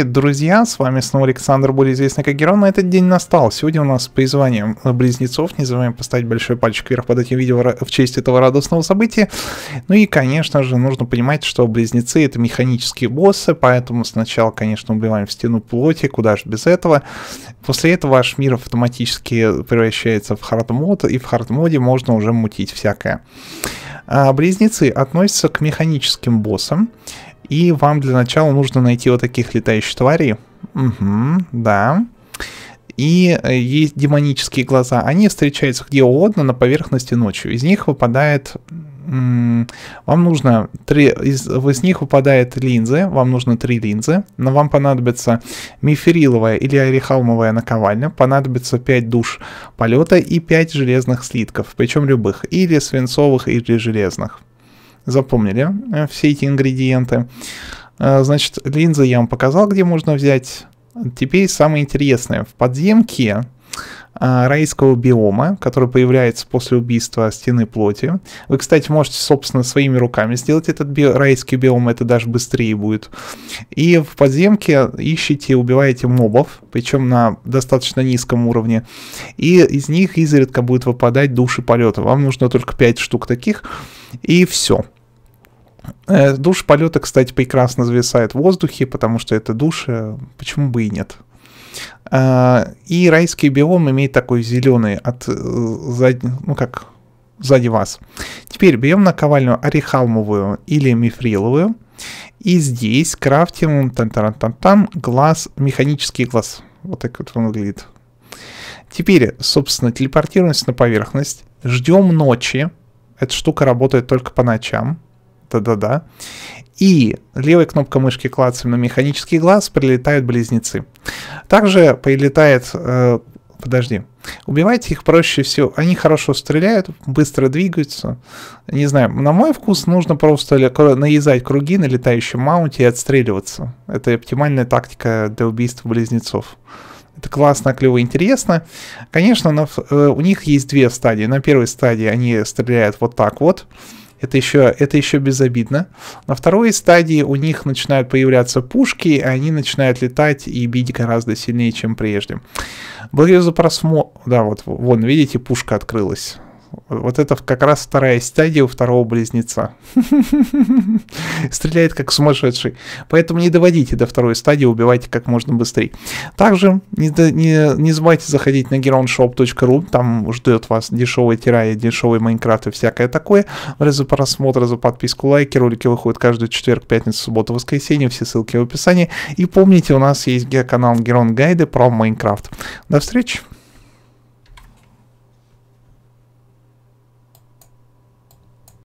Друзья, с вами снова Александр, более известный как Герон, но этот день настал. Сегодня у нас призвание близнецов, не забываем поставить большой пальчик вверх под этим видео в честь этого радостного события. Ну и, конечно же, нужно понимать, что близнецы это механические боссы, поэтому сначала, конечно, убиваем в стену плоти, куда же без этого. После этого ваш мир автоматически превращается в хардмод, и в хардмоде можно уже мутить всякое. А близнецы относятся к механическим боссам. И вам для начала нужно найти вот таких летающих тварей. Угу, да. И э, есть демонические глаза. Они встречаются где угодно на поверхности ночью. Из них выпадает... вам нужно три... Из, из них выпадает линзы. Вам нужно три линзы. Но вам понадобится мифериловая или орехалмовая наковальня. Понадобится 5 душ полета и 5 железных слитков. Причем любых. Или свинцовых, или железных запомнили э, все эти ингредиенты. Э, значит, линзы я вам показал, где можно взять. Теперь самое интересное. В подземке э, райского биома, который появляется после убийства стены плоти. Вы, кстати, можете, собственно, своими руками сделать этот би- райский биом, это даже быстрее будет. И в подземке ищите, убиваете мобов, причем на достаточно низком уровне, и из них изредка будет выпадать души полета. Вам нужно только 5 штук таких, и все. Э, душ полета, кстати, прекрасно зависает в воздухе, потому что это души, э, почему бы и нет. Э, и райский биом имеет такой зеленый от зад... ну как сзади вас. Теперь берем наковальню орехалмовую или мифриловую. И здесь крафтим там там там там глаз, механический глаз. Вот так вот он выглядит. Теперь, собственно, телепортируемся на поверхность. Ждем ночи. Эта штука работает только по ночам да-да-да. И левой кнопкой мышки клацаем на механический глаз, прилетают близнецы. Также прилетает... Э, подожди. Убивайте их проще всего. Они хорошо стреляют, быстро двигаются. Не знаю, на мой вкус нужно просто наезать круги на летающем маунте и отстреливаться. Это оптимальная тактика для убийства близнецов. Это классно, клево, интересно. Конечно, на, э, у них есть две стадии. На первой стадии они стреляют вот так вот. Это еще, это еще безобидно. На второй стадии у них начинают появляться пушки, и они начинают летать и бить гораздо сильнее, чем прежде. Благодарю за просмотр. Да, вот, вон, видите, пушка открылась. Вот это как раз вторая стадия у второго близнеца. Стреляет как сумасшедший. Поэтому не доводите до второй стадии, убивайте как можно быстрее. Также не, не, не забывайте заходить на geronshop.ru, там ждет вас дешевая тирая, дешевый Майнкрафт и всякое такое. За просмотр, за подписку, лайки. Ролики выходят каждый четверг, пятницу, субботу, воскресенье. Все ссылки в описании. И помните, у нас есть канал Герон Гайды про Майнкрафт. До встречи!